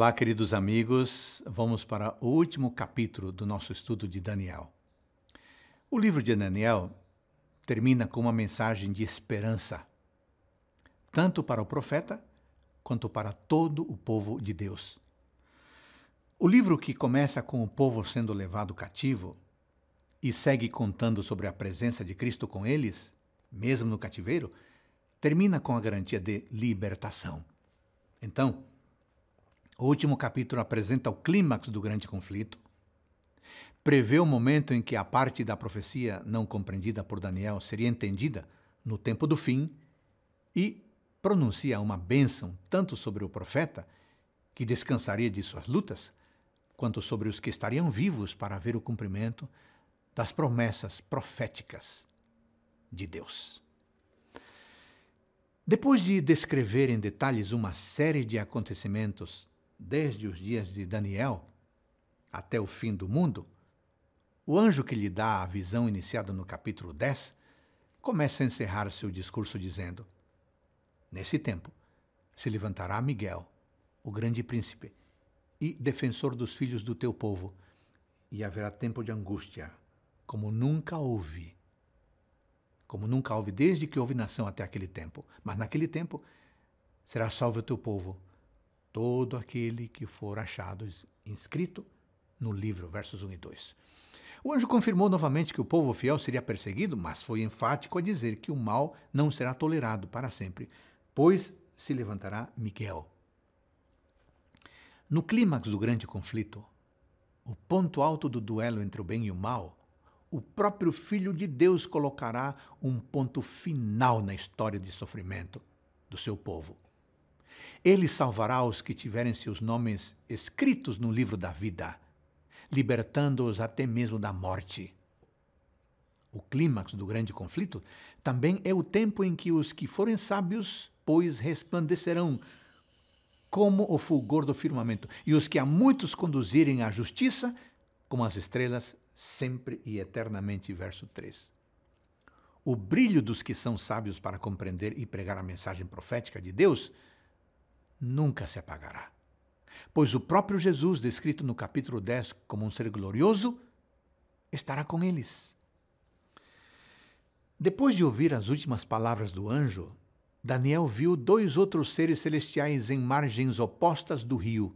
Olá, queridos amigos. Vamos para o último capítulo do nosso estudo de Daniel. O livro de Daniel termina com uma mensagem de esperança, tanto para o profeta quanto para todo o povo de Deus. O livro que começa com o povo sendo levado cativo e segue contando sobre a presença de Cristo com eles, mesmo no cativeiro, termina com a garantia de libertação. Então, o último capítulo apresenta o clímax do grande conflito, prevê o momento em que a parte da profecia não compreendida por Daniel seria entendida no tempo do fim e pronuncia uma bênção tanto sobre o profeta, que descansaria de suas lutas, quanto sobre os que estariam vivos para ver o cumprimento das promessas proféticas de Deus. Depois de descrever em detalhes uma série de acontecimentos desde os dias de Daniel até o fim do mundo, o anjo que lhe dá a visão iniciada no capítulo 10 começa a encerrar seu discurso dizendo: Nesse tempo se levantará Miguel, o grande príncipe e defensor dos filhos do teu povo, e haverá tempo de angústia, como nunca houve. Como nunca houve desde que houve nação até aquele tempo. Mas naquele tempo será salvo o teu povo todo aquele que for achado inscrito no livro, versos 1 e 2. O anjo confirmou novamente que o povo fiel seria perseguido, mas foi enfático a dizer que o mal não será tolerado para sempre, pois se levantará Miguel. No clímax do grande conflito, o ponto alto do duelo entre o bem e o mal, o próprio Filho de Deus colocará um ponto final na história de sofrimento do seu povo. Ele salvará os que tiverem seus nomes escritos no livro da vida, libertando-os até mesmo da morte. O clímax do grande conflito também é o tempo em que os que forem sábios, pois resplandecerão como o fulgor do firmamento, e os que a muitos conduzirem à justiça, como as estrelas, sempre e eternamente. Verso 3. O brilho dos que são sábios para compreender e pregar a mensagem profética de Deus nunca se apagará. Pois o próprio Jesus, descrito no capítulo 10 como um ser glorioso, estará com eles. Depois de ouvir as últimas palavras do anjo, Daniel viu dois outros seres celestiais em margens opostas do rio.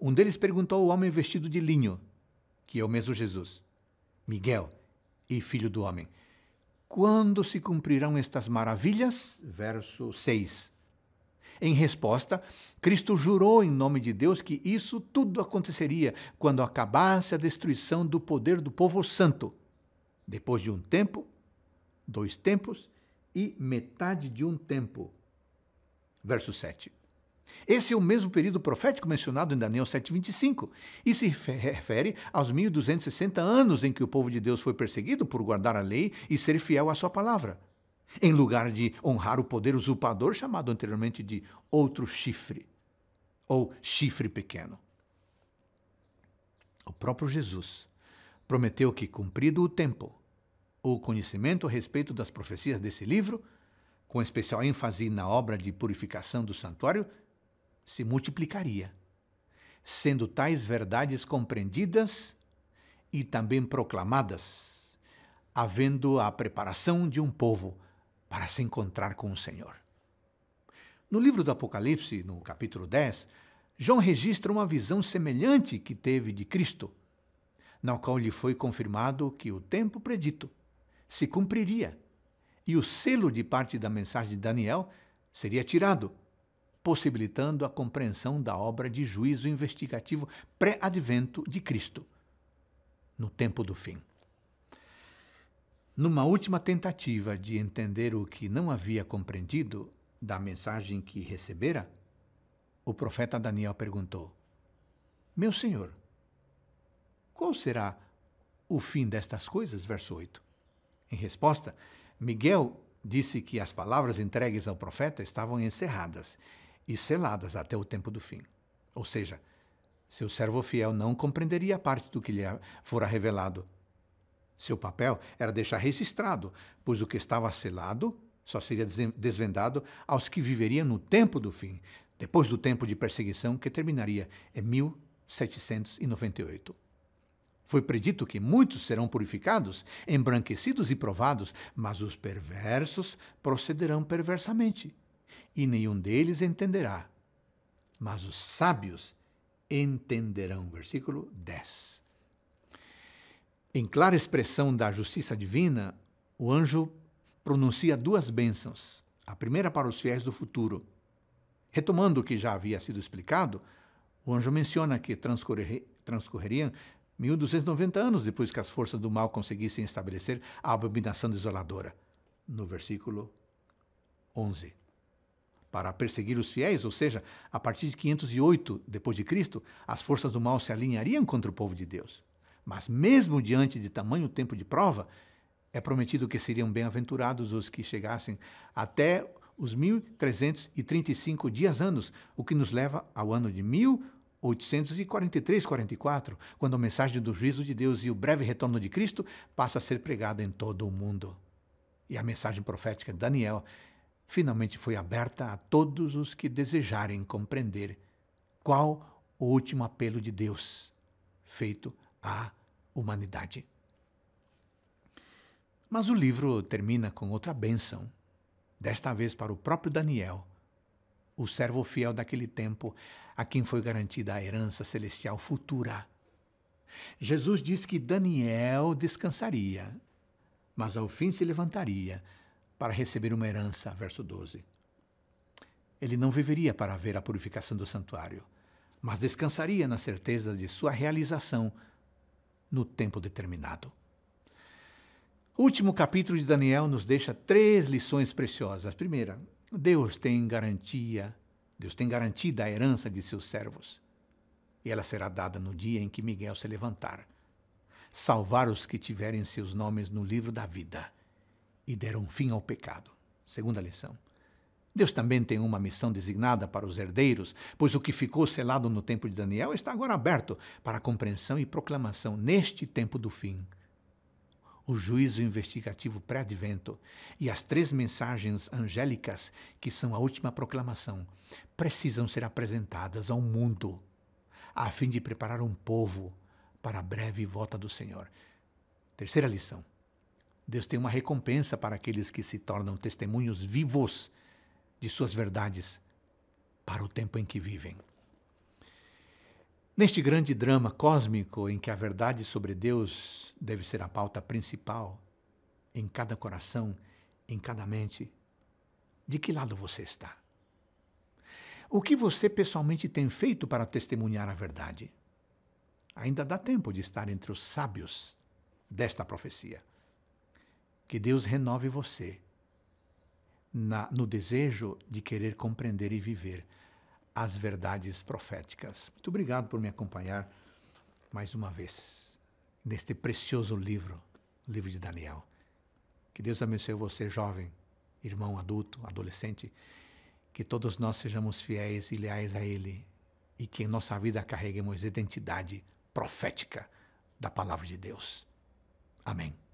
Um deles perguntou ao homem vestido de linho, que é o mesmo Jesus, Miguel e filho do homem, quando se cumprirão estas maravilhas? Verso 6. Em resposta, Cristo jurou em nome de Deus que isso tudo aconteceria quando acabasse a destruição do poder do povo santo. Depois de um tempo, dois tempos e metade de um tempo. Verso 7. Esse é o mesmo período profético mencionado em Daniel 7,25 e se refere aos 1260 anos em que o povo de Deus foi perseguido por guardar a lei e ser fiel à sua palavra em lugar de honrar o poder usurpador, chamado anteriormente de outro chifre, ou chifre pequeno. O próprio Jesus prometeu que, cumprido o tempo, o conhecimento a respeito das profecias desse livro, com especial ênfase na obra de purificação do santuário, se multiplicaria, sendo tais verdades compreendidas e também proclamadas, havendo a preparação de um povo para se encontrar com o Senhor. No livro do Apocalipse, no capítulo 10, João registra uma visão semelhante que teve de Cristo, na qual lhe foi confirmado que o tempo predito se cumpriria e o selo de parte da mensagem de Daniel seria tirado, possibilitando a compreensão da obra de juízo investigativo pré-advento de Cristo no tempo do fim. Numa última tentativa de entender o que não havia compreendido da mensagem que recebera, o profeta Daniel perguntou: Meu senhor, qual será o fim destas coisas? Verso 8. Em resposta, Miguel disse que as palavras entregues ao profeta estavam encerradas e seladas até o tempo do fim. Ou seja, seu servo fiel não compreenderia a parte do que lhe fora revelado seu papel era deixar registrado, pois o que estava selado só seria desvendado aos que viveriam no tempo do fim, depois do tempo de perseguição que terminaria em 1798. Foi predito que muitos serão purificados, embranquecidos e provados, mas os perversos procederão perversamente, e nenhum deles entenderá. Mas os sábios entenderão. Versículo 10. Em clara expressão da justiça divina, o anjo pronuncia duas bênçãos, a primeira para os fiéis do futuro. Retomando o que já havia sido explicado, o anjo menciona que transcorrer, transcorreriam 1290 anos depois que as forças do mal conseguissem estabelecer a abominação desoladora, no versículo 11. Para perseguir os fiéis, ou seja, a partir de 508 depois de Cristo, as forças do mal se alinhariam contra o povo de Deus. Mas mesmo diante de tamanho tempo de prova, é prometido que seriam bem-aventurados os que chegassem até os 1335 dias anos, o que nos leva ao ano de 1843-44, quando a mensagem do juízo de Deus e o breve retorno de Cristo passa a ser pregada em todo o mundo. E a mensagem profética de Daniel finalmente foi aberta a todos os que desejarem compreender qual o último apelo de Deus feito a humanidade. Mas o livro termina com outra bênção, desta vez para o próprio Daniel, o servo fiel daquele tempo, a quem foi garantida a herança celestial futura. Jesus diz que Daniel descansaria, mas ao fim se levantaria para receber uma herança, verso 12. Ele não viveria para ver a purificação do santuário, mas descansaria na certeza de sua realização no tempo determinado. O último capítulo de Daniel nos deixa três lições preciosas. primeira, Deus tem garantia, Deus tem garantida a herança de seus servos, e ela será dada no dia em que Miguel se levantar, salvar os que tiverem seus nomes no livro da vida e deram fim ao pecado. Segunda lição. Deus também tem uma missão designada para os herdeiros, pois o que ficou selado no tempo de Daniel está agora aberto para compreensão e proclamação neste tempo do fim. O juízo investigativo pré-advento e as três mensagens angélicas, que são a última proclamação, precisam ser apresentadas ao mundo, a fim de preparar um povo para a breve volta do Senhor. Terceira lição: Deus tem uma recompensa para aqueles que se tornam testemunhos vivos de suas verdades para o tempo em que vivem. Neste grande drama cósmico em que a verdade sobre Deus deve ser a pauta principal, em cada coração, em cada mente, de que lado você está? O que você pessoalmente tem feito para testemunhar a verdade? Ainda dá tempo de estar entre os sábios desta profecia. Que Deus renove você na, no desejo de querer compreender e viver as verdades proféticas. Muito obrigado por me acompanhar mais uma vez neste precioso livro, livro de Daniel. Que Deus abençoe você, jovem, irmão, adulto, adolescente, que todos nós sejamos fiéis e leais a Ele e que em nossa vida carreguemos identidade profética da palavra de Deus. Amém.